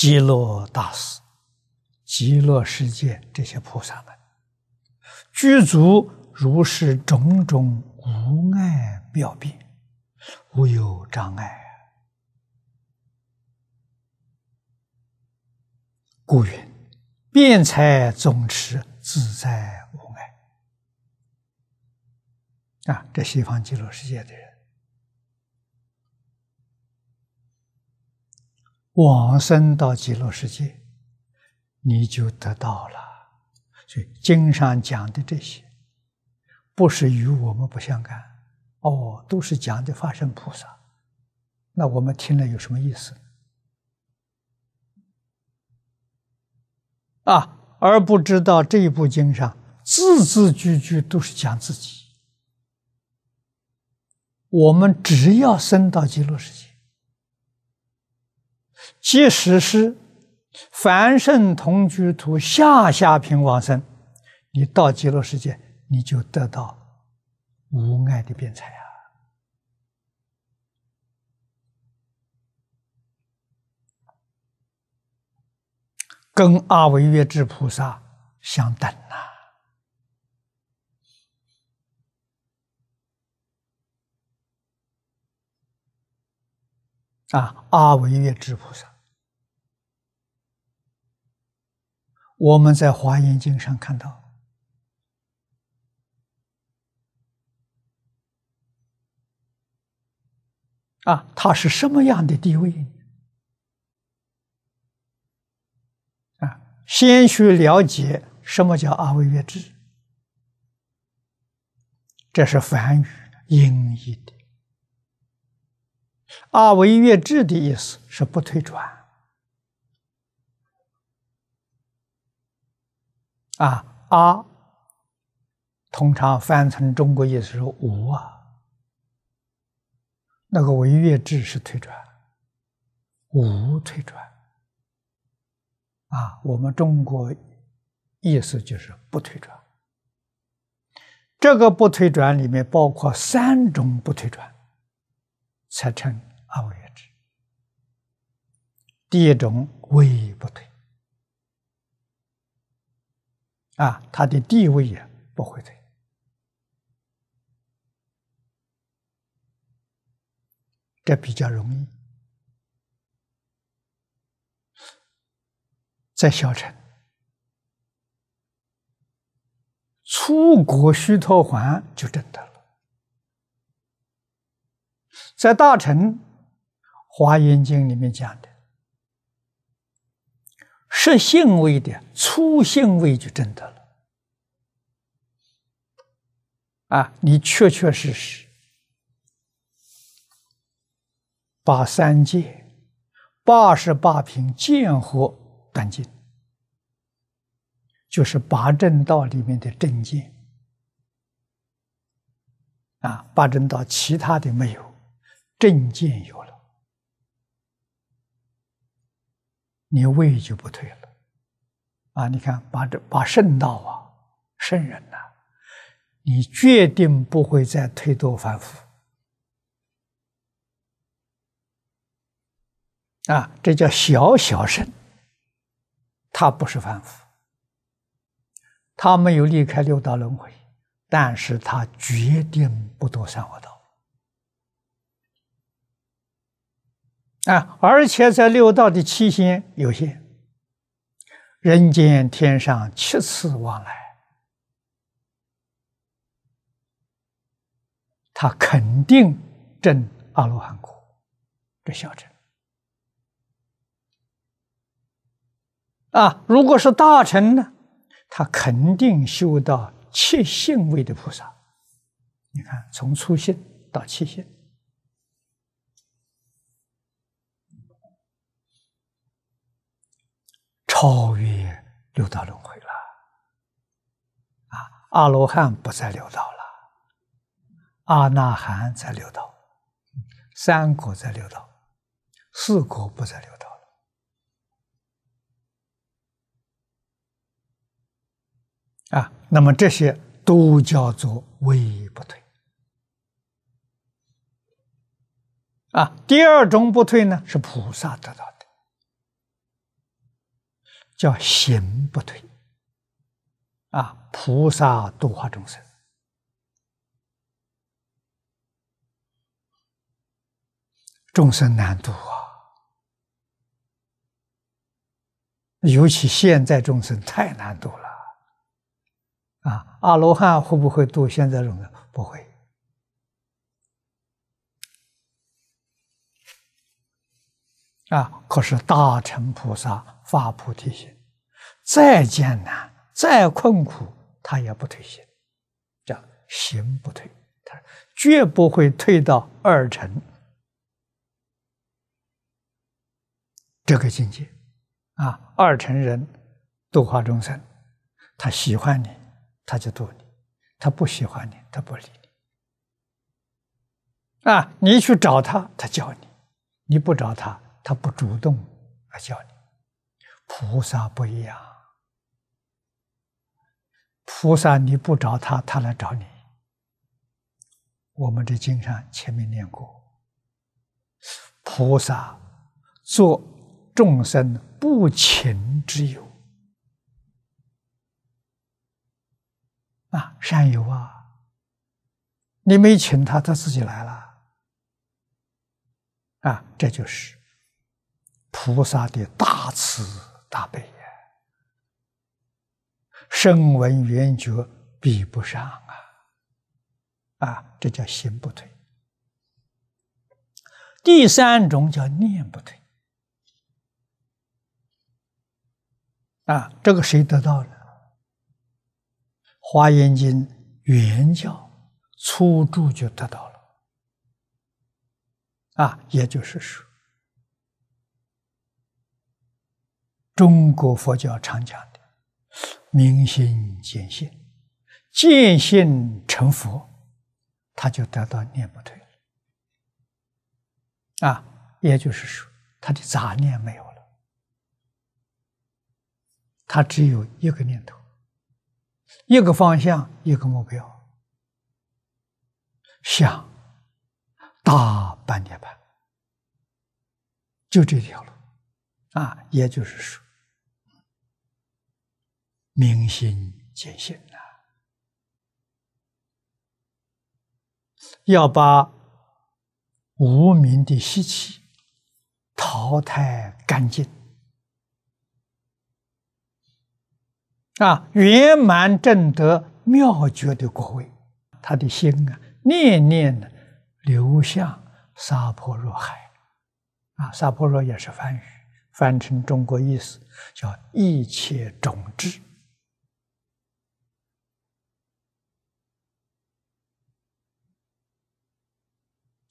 极乐大师、极乐世界这些菩萨们，具足如是种种无碍妙变，无有障碍，故云辩才总持自在无碍啊！这西方极乐世界的人。往生到极乐世界，你就得到了。所以经上讲的这些，不是与我们不相干。哦，都是讲的发身菩萨。那我们听了有什么意思？啊，而不知道这一部经上字字句句都是讲自己。我们只要生到极乐世界。即使是凡圣同居土下下品往生，你到极乐世界，你就得到无碍的辩才啊，跟阿维月智菩萨相等呐。啊，阿惟越智菩萨，我们在《华严经》上看到，啊，他是什么样的地位啊，先去了解什么叫阿惟越智，这是梵语音译的。阿为月制的意思是不推转，啊，阿通常翻成中国意思是无啊，那个为月制是推转，无推转，啊，我们中国意思就是不推转，这个不推转里面包括三种不推转。才称二劣之。第一种位不退，啊，他的地位也不会退，这比较容易。再小城，楚国徐特环就真的了。在大乘华严经里面讲的，是性位的粗性位就真的了，啊，你确确实实把三界八十八品见惑断尽，就是八正道里面的正见，啊，八正道其他的没有。正见有了，你胃就不退了，啊！你看，把这把圣道啊，圣人呐，你决定不会再推多反复。啊！这叫小小圣，他不是凡夫，他没有离开六道轮回，但是他决定不堕三恶道。啊，而且在六道的七限有限，人间天上七次往来，他肯定证阿罗汉果，这小乘。啊，如果是大臣呢，他肯定修到七性位的菩萨。你看，从初心到七性。超越六道轮回了，啊，阿罗汉不再六道了，阿那含在六道，三果在六道，四果不在六道了，啊，那么这些都叫做微不退，啊，第二种不退呢，是菩萨得到的。叫行不退，啊！菩萨度化众生，众生难度啊！尤其现在众生太难度了，啊！阿罗汉会不会度现在众生？不会。啊！可是大乘菩萨。发菩提心，再艰难再困苦，他也不退心，叫行不退。他绝不会退到二成这个境界啊！二成人度化众生，他喜欢你，他就度你；他不喜欢你，他不理你。啊，你去找他，他叫你；你不找他，他不主动来叫你。菩萨不一样，菩萨你不找他，他来找你。我们这经上前面念过，菩萨做众生不请之友啊，善友啊，你没请他，他自己来了啊，这就是菩萨的大慈。大悲呀，声闻缘觉比不上啊，啊，这叫心不退。第三种叫念不退，啊，这个谁得到呢？《华严经》原教初住就得到了，啊，也就是说。中国佛教常讲的“明心见性，见性成佛”，他就得到念不退了。啊，也就是说，他的杂念没有了，他只有一个念头，一个方向，一个目标，想打半年盘，就这条路。啊，也就是说。明心见性呐，要把无名的习气淘汰干净啊！圆满正得妙觉的果位，他的心啊，念念的流向沙婆若海啊！沙婆若也是梵语，翻成中国意思叫一切种子。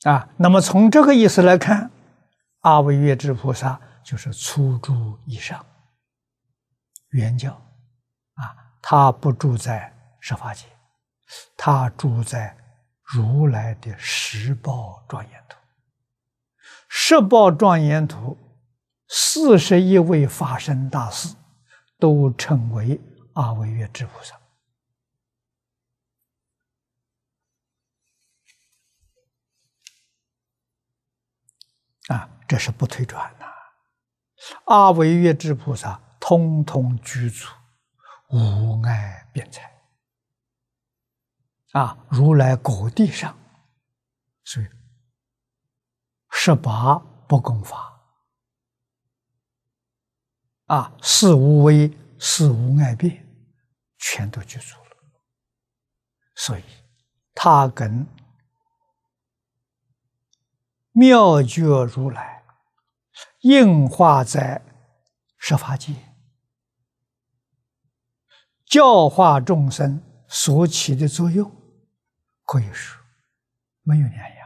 啊，那么从这个意思来看，阿惟越致菩萨就是初住以上圆教，啊，他不住在十法界，他住在如来的十报庄严土。十报庄严图四十一位法身大士都称为阿惟越致菩萨。啊，这是不退转的，阿为月智菩萨，通通居住，无碍变财。啊，如来国地上，所以十八不共法，啊，事无为，事无碍变，全都居住了。所以，他跟。妙觉如来，应化在十法界，教化众生所起的作用，可以说没有两样。